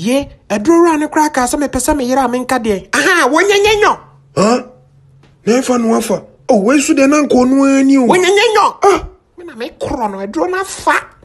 ye adurowura no koraa kaa sɛ mepɛ sɛ meyere a menka deɛ aha wɔnyɛnyɛnyɔ a na ɛfa no afa o oh, wei so deɛ na nkɔɔ no ara ni o wɔnyɛnyɛnyɔ ah! mena mekorɔ no aduro no afa